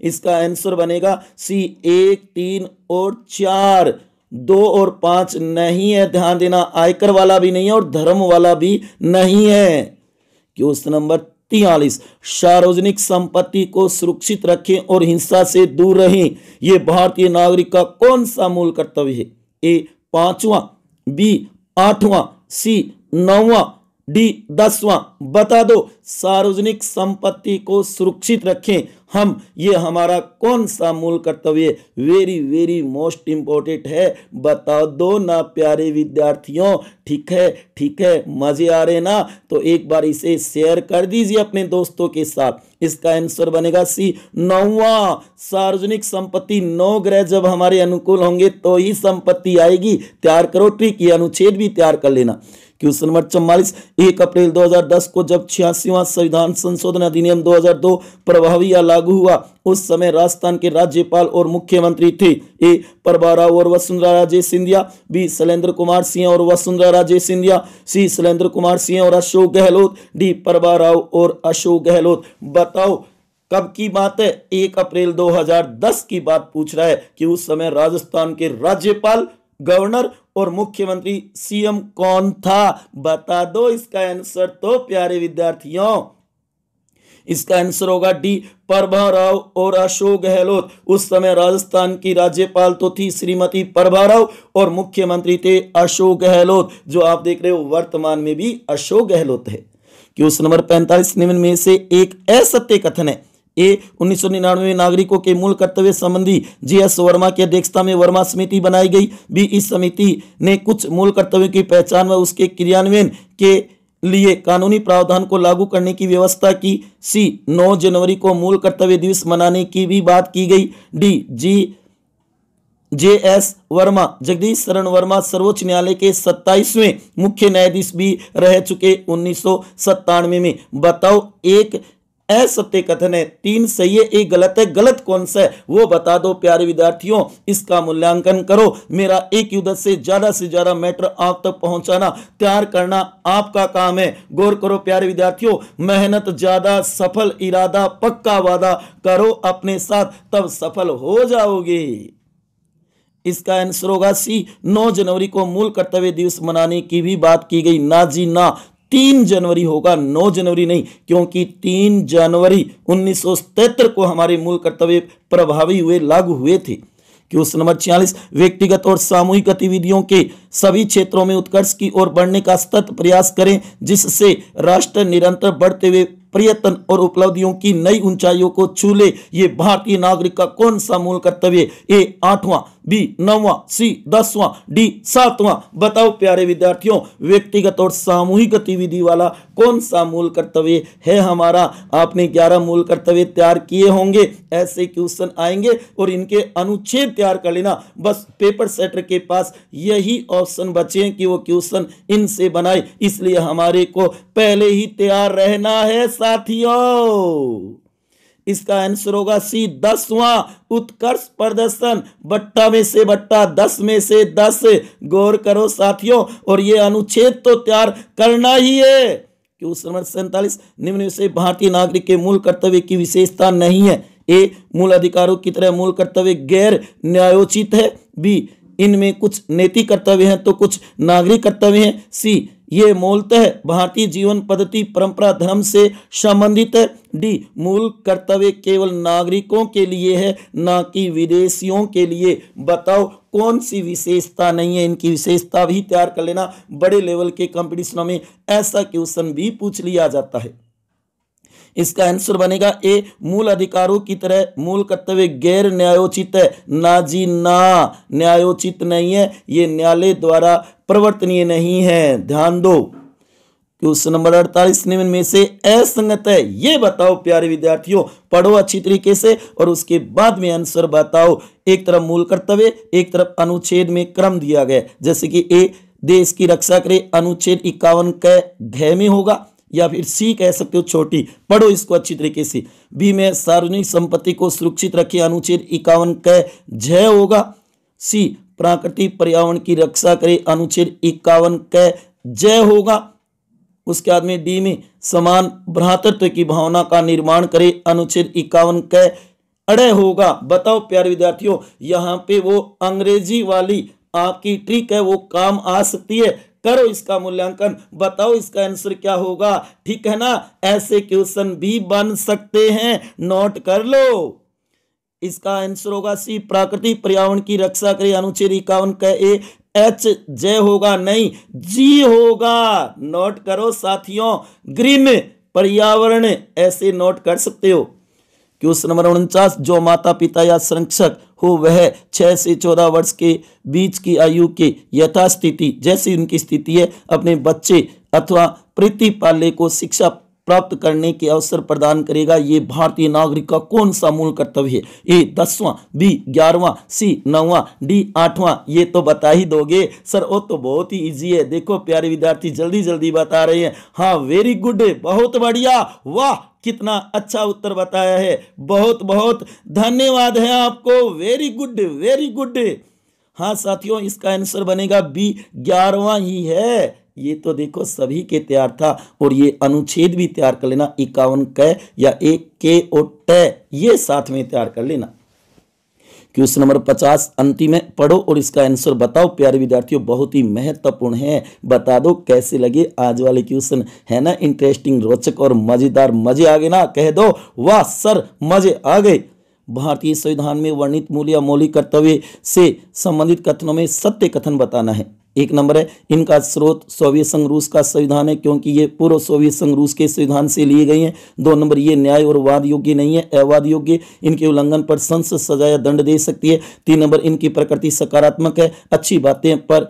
इसका आंसर बनेगा सी एक तीन और चार दो और पांच नहीं है ध्यान देना आयकर वाला भी नहीं है और धर्म वाला भी नहीं है क्वेश्चन नंबर तिहालीस सार्वजनिक संपत्ति को सुरक्षित रखें और हिंसा से दूर रहें यह भारतीय नागरिक का कौन सा मूल कर्तव्य है ए पांचवा बी आठवां सी नौवां डी दसवां बता दो सार्वजनिक संपत्ति को सुरक्षित रखें हम ये हमारा कौन सा मूल कर्तव्य वेरी वेरी मोस्ट इम्पोर्टेंट है बता दो ना प्यारे विद्यार्थियों ठीक है ठीक है मज़े आ रहे ना तो एक बार इसे शेयर कर दीजिए अपने दोस्तों के साथ इसका आंसर बनेगा सी नौवा सार्वजनिक संपत्ति नौ ग्रह जब हमारे अनुकूल होंगे तो ही संपत्ति आएगी तैयार करो ट्रिक ये अनुच्छेद भी तैयार कर लेना क्वेश्चन नंबर चौवालीस एक अप्रैल 2010 को जब छियासीवा संविधान संशोधन अधिनियम 2002 प्रभावी या लागू हुआ उस समय राजस्थान के राज्यपाल और मुख्यमंत्री थे ए परबारा और वसुंधरा राजे सिंधिया बी शैलेंद्र कुमार सिंह और वसुंधरा राजे सिंधिया सी शैलेंद्र कुमार सिंह और अशोक गहलोत डी परबाराव और अशोक गहलोत बताओ कब की बात है एक अप्रैल 2010 की बात पूछ रहा है कि उस समय राजस्थान के राज्यपाल गवर्नर और मुख्यमंत्री सीएम कौन था बता दो इसका आंसर तो प्यारे विद्यार्थियों इसका आंसर होगा डी प्रभा राव और अशोक गहलोत उस समय राजस्थान की राज्यपाल तो थी श्रीमती प्रभा राव और मुख्यमंत्री थे अशोक गहलोत जो आप देख रहे हो वर्तमान में भी अशोक गहलोत है क्वेश्चन नंबर पैंतालीस निम्न में से एक असत्य कथन है ए उन्नीस में नागरिकों के मूल कर्तव्य संबंधी जीएस वर्मा की अध्यक्षता में वर्मा समिति बनाई गई बी इस समिति ने कुछ मूल कर्तव्यों की पहचान व उसके क्रियान्वयन के लिए कानूनी प्रावधान को लागू करने की व्यवस्था की सी 9 जनवरी को मूल कर्तव्य दिवस मनाने की भी बात की गई D G J S Verma Jagdish Sharan Verma सर्वोच्च न्यायालय के 27वें मुख्य न्यायाधीश भी रह चुके उन्नीस में बताओ एक असत्य कथन है तीन सही है एक गलत है गलत कौन सा है वो बता दो प्यारे विद्यार्थियों इसका मूल्यांकन करो मेरा एक युद्ध से ज्यादा से ज्यादा मैटर आप तक पहुंचाना तैयार करना आपका काम है गौर करो प्यारे विद्यार्थियों मेहनत ज्यादा सफल इरादा पक्का वादा करो अपने साथ तब सफल हो जाओगे इसका आंसर होगा सी 9 जनवरी को मूल कर्तव्य दिवस मनाने की भी बात की गई ना जी ना तीन जनवरी होगा नौ जनवरी नहीं क्योंकि तीन जनवरी उन्नीस को हमारे मूल कर्तव्य प्रभावी हुए लागू हुए थे क्वेश्चन नंबर छियालीस व्यक्तिगत और सामूहिक गतिविधियों के सभी क्षेत्रों में उत्कर्ष की ओर बढ़ने का सतत प्रयास करें जिससे राष्ट्र निरंतर बढ़ते हुए प्रयत्न और उपलब्धियों की नई ऊंचाइयों को छू ले ये भारतीय नागरिक का कौन सा मूल कर्तव्य ए आठवां बी नौवां सी दसवां डी सातवां बताओ प्यारे विद्यार्थियों व्यक्तिगत और सामूहिक गतिविधि वाला कौन सा मूल कर्तव्य है हमारा आपने ग्यारह मूल कर्तव्य तैयार किए होंगे ऐसे क्वेश्चन आएंगे और इनके अनुच्छेद तैयार कर लेना बस पेपर सेटर के पास यही ऑप्शन बचे कि वो क्वेश्चन इनसे बनाए इसलिए हमारे को पहले ही तैयार रहना है साथियों इसका आंसर होगा सी दसवां उत्कर्ष प्रदर्शन बट्टा में से बट्टा दस में से दस गौर करो साथियों और ये अनुच्छेद तो तैयार करना ही है क्यों समर्थ सैंतालीस निम्न से भारतीय नागरिक के मूल कर्तव्य की विशेषता नहीं है ए मूल अधिकारों की तरह मूल कर्तव्य गैर न्यायोचित है बी इनमें कुछ नैतिक कर्तव्य हैं तो कुछ नागरिक कर्तव्य हैं सी ये मूलतः भारतीय जीवन पद्धति परंपरा धर्म से संबंधित है डी मूल कर्तव्य केवल नागरिकों के लिए है ना कि विदेशियों के लिए बताओ कौन सी विशेषता नहीं है इनकी विशेषता भी तैयार कर लेना बड़े लेवल के कंपटीशनों में ऐसा क्वेश्चन भी पूछ लिया जाता है इसका आंसर बनेगा ए मूल अधिकारों की तरह मूल कर्तव्य गैर न्यायोचित है ना जी ना न्यायोचित नहीं है ये न्यायालय द्वारा प्रवर्तनीय नहीं है ध्यान दो क्वेश्चन नंबर अड़तालीस निम्न में से असंगत है ये बताओ प्यारे विद्यार्थियों पढ़ो अच्छी तरीके से और उसके बाद में आंसर बताओ एक तरफ मूल कर्तव्य एक तरफ अनुच्छेद में क्रम दिया गया जैसे कि ए देश की रक्षा करे अनुच्छेद इक्यावन क घय में होगा या फिर सी कह सकते हो छोटी पढ़ो इसको अच्छी तरीके से बी में सार्वजनिक संपत्ति को सुरक्षित रखे अनुच्छेद इक्यावन कह जय होगा सी प्राकृतिक पर्यावरण की रक्षा करे अनुच्छेद इक्यावन कह जय होगा उसके बाद में डी में समान भ्रातृत्व की भावना का निर्माण करे अनुच्छेद इक्यावन कह अड़े होगा बताओ प्यारे विद्यार्थियों यहाँ पे वो अंग्रेजी वाली आपकी ट्रिक है वो काम आ सकती है करो इसका मूल्यांकन बताओ इसका आंसर क्या होगा ठीक है ना ऐसे क्वेश्चन भी बन सकते हैं नोट कर लो इसका आंसर होगा सी प्राकृतिक पर्यावरण की रक्षा करें अनुच्छेद इक्यावन का ए एच जे होगा नहीं जी होगा नोट करो साथियों ग्रीन पर्यावरण ऐसे नोट कर सकते हो क्वेश्चन नंबर उनचास जो माता पिता या संरक्षक हो वह छः से चौदह वर्ष के बीच की आयु के यथास्थिति जैसी उनकी स्थिति है अपने बच्चे अथवा पाले को शिक्षा प्राप्त करने के अवसर प्रदान करेगा ये भारतीय नागरिक का कौन सा मूल कर्तव्य है ए दसवां बी ग्यारहवां सी नौवां डी आठवां ये तो बता ही दोगे सर वो तो बहुत ही ईजी है देखो प्यारे विद्यार्थी जल्दी जल्दी बता रहे हैं हाँ वेरी गुड बहुत बढ़िया वाह कितना अच्छा उत्तर बताया है बहुत बहुत धन्यवाद है आपको वेरी गुड वेरी गुड हाँ साथियों इसका आंसर बनेगा बी ग्यारहवा ही है ये तो देखो सभी के तैयार था और ये अनुच्छेद भी तैयार कर लेना इक्यावन क या एक के और ट ये साथ में तैयार कर लेना क्वेश्चन नंबर पचास अंतिम है पढ़ो और इसका आंसर बताओ प्यारे विद्यार्थियों बहुत ही महत्वपूर्ण है बता दो कैसे लगे आज वाले क्वेश्चन है ना इंटरेस्टिंग रोचक और मजेदार मजे आ गए ना कह दो वाह सर मजे आ गए भारतीय संविधान में वर्णित मूल्य मौलिक कर्तव्य से संबंधित कथनों में सत्य कथन बताना है एक नंबर है इनका स्रोत सोवियत संघ रूस का संविधान है क्योंकि ये पूर्व सोवियत संघ रूस के संविधान से लिए गए हैं दो नंबर ये न्याय और वाद योग्य नहीं है अवाद योग्य इनके उल्लंघन पर संसद सजा या दंड दे सकती है तीन नंबर इनकी प्रकृति सकारात्मक है अच्छी बातें पर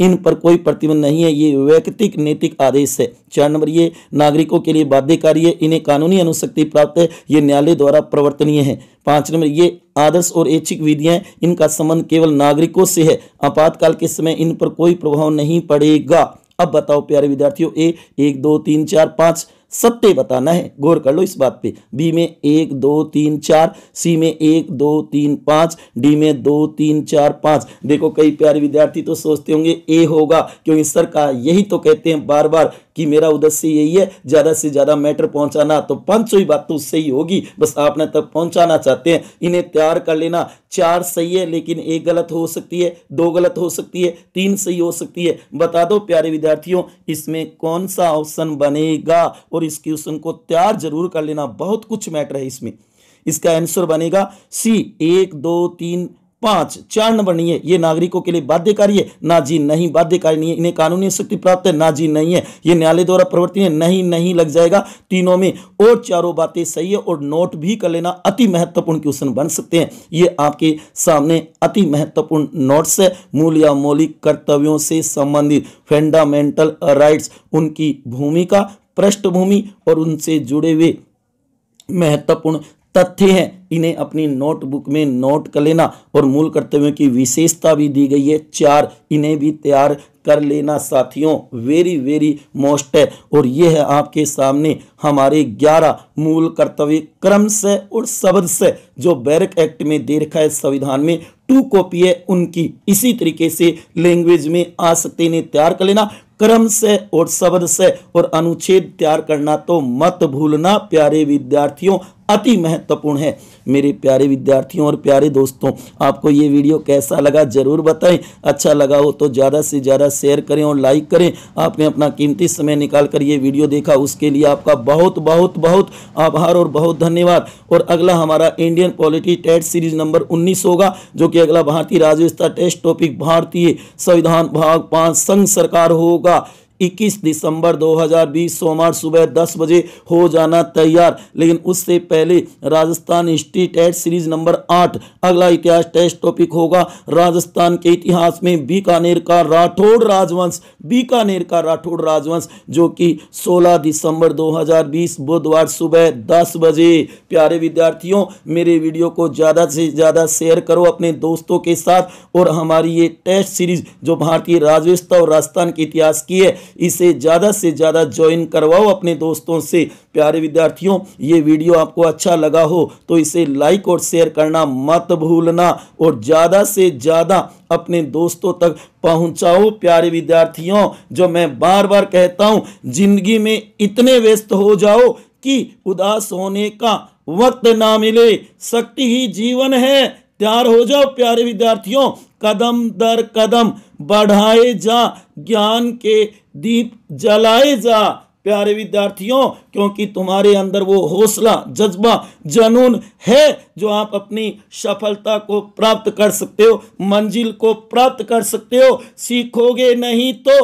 इन पर कोई प्रतिबंध नहीं है ये वैयक्तिक नैतिक आदेश है चार नंबर ये नागरिकों के लिए बाध्यकारी है इन्हें कानूनी अनुशक्ति प्राप्त है ये न्यायालय द्वारा प्रवर्तनीय है पांच नंबर ये आदर्श और ऐच्छिक विधियां इनका संबंध केवल नागरिकों से है आपातकाल के समय इन पर कोई प्रभाव नहीं पड़ेगा अब बताओ प्यारे विद्यार्थियों ए एक दो तीन चार पाँच सत्य बताना है गौर कर लो इस बात पे बी में एक दो तीन चार सी में एक दो तीन पाँच डी में दो तीन चार पाँच देखो कई प्यारे विद्यार्थी तो सोचते होंगे ए होगा क्योंकि सर का यही तो कहते हैं बार बार कि मेरा उद्देश्य यही है ज़्यादा से ज़्यादा मैटर पहुंचाना तो पाँच ही बात तो उससे ही होगी बस आपने तक पहुंचाना चाहते हैं इन्हें तैयार कर लेना चार सही है लेकिन एक गलत हो सकती है दो गलत हो सकती है तीन सही हो सकती है बता दो प्यारे विद्यार्थियों इसमें कौन सा ऑप्शन बनेगा और इस क्वेश्चन को तैयार जरूर कर लेना बहुत कुछ मैटर है इसमें इसका आंसर बनेगा सी एक दो तीन पांच चार नंबर नहीं है ये नागरिकों के लिए बाध्यकारी है ना जी नहीं बाध्यकारी नहीं है इन्हें कानूनी शक्ति प्राप्त है ना जी नहीं है ये न्यायालय द्वारा प्रवर्तित है नहीं नहीं लग जाएगा तीनों में और चारों बातें सही है और नोट भी कर लेना अति महत्वपूर्ण क्वेश्चन बन सकते हैं ये आपके सामने अति महत्वपूर्ण नोट्स है मूल या मौलिक कर्तव्यों से संबंधित फंडामेंटल राइट्स उनकी भूमिका पृष्ठभूमि और उनसे जुड़े हुए महत्वपूर्ण तथ्य हैं इन्हें अपनी नोटबुक में नोट कर लेना और मूल कर्तव्यों की विशेषता भी दी गई है चार इन्हें भी तैयार कर लेना साथियों वेरी वेरी मोस्ट है और यह है आपके सामने हमारे 11 मूल कर्तव्य क्रम से और शब्द से जो बैरक एक्ट में दे रखा है संविधान में टू कॉपी है उनकी इसी तरीके से लैंग्वेज में आ सकते इन्हें तैयार कर लेना क्रम से और शब्द से और अनुच्छेद तैयार करना तो मत भूलना प्यारे विद्यार्थियों अति महत्वपूर्ण है मेरे प्यारे विद्यार्थियों और प्यारे दोस्तों आपको ये वीडियो कैसा लगा ज़रूर बताएं अच्छा लगा हो तो ज़्यादा से ज़्यादा शेयर करें और लाइक करें आपने अपना कीमती समय निकाल कर ये वीडियो देखा उसके लिए आपका बहुत बहुत बहुत आभार और बहुत धन्यवाद और अगला हमारा Indian polity test series number उन्नीस होगा जो कि अगला भारतीय राजव्यवस्था टेस्ट टॉपिक भारतीय संविधान भाग पाँच संघ सरकार होगा 21 दिसंबर 2020 सोमवार सुबह 10 बजे हो जाना तैयार लेकिन उससे पहले Rajasthan history test series number आठ अगला इतिहास टेस्ट टॉपिक होगा राजस्थान के इतिहास में बीकानेर का राठौड़ राजवंश बीकानेर का राठौड़ राजवंश जो कि 16 दिसंबर 2020 बुधवार सुबह 10 बजे प्यारे विद्यार्थियों मेरे वीडियो को ज़्यादा से ज़्यादा शेयर करो अपने दोस्तों के साथ और हमारी ये टेस्ट सीरीज जो भारतीय राजस्व और राजस्थान के इतिहास की है इसे ज़्यादा से ज़्यादा ज्वाइन करवाओ अपने दोस्तों से प्यारे विद्यार्थियों ये वीडियो आपको अच्छा लगा हो तो इसे लाइक और शेयर करना मत भूलना और ज़्यादा से ज़्यादा अपने दोस्तों तक पहुंचाओ प्यारे विद्यार्थियों जो मैं बार बार कहता हूं जिंदगी में इतने व्यस्त हो जाओ कि उदास होने का वक्त ना मिले शक्ति ही जीवन है तैयार हो जाओ प्यारे विद्यार्थियों कदम दर कदम बढ़ाए जा ज्ञान के दीप जलाए जा प्यारे विद्यार्थियों क्योंकि तुम्हारे अंदर वो हौसला जज्बा जनून है जो आप अपनी सफलता को प्राप्त कर सकते हो मंजिल को प्राप्त कर सकते हो सीखोगे नहीं तो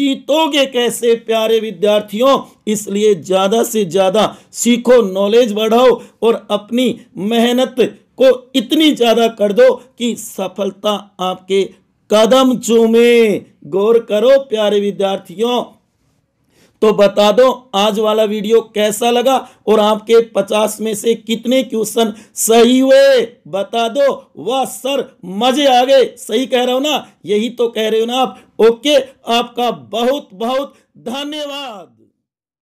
जीतोगे कैसे प्यारे विद्यार्थियों इसलिए ज़्यादा से ज़्यादा सीखो नॉलेज बढ़ाओ और अपनी मेहनत को इतनी ज़्यादा कर दो कि सफलता आपके कदम चूमे गौर करो प्यारे विद्यार्थियों तो बता दो आज वाला वीडियो कैसा लगा और आपके पचास में से कितने क्वेश्चन सही हुए बता दो वाह सर मजे आ गए सही कह रहे हो ना यही तो कह रहे हो ना आप ओके आपका बहुत बहुत धन्यवाद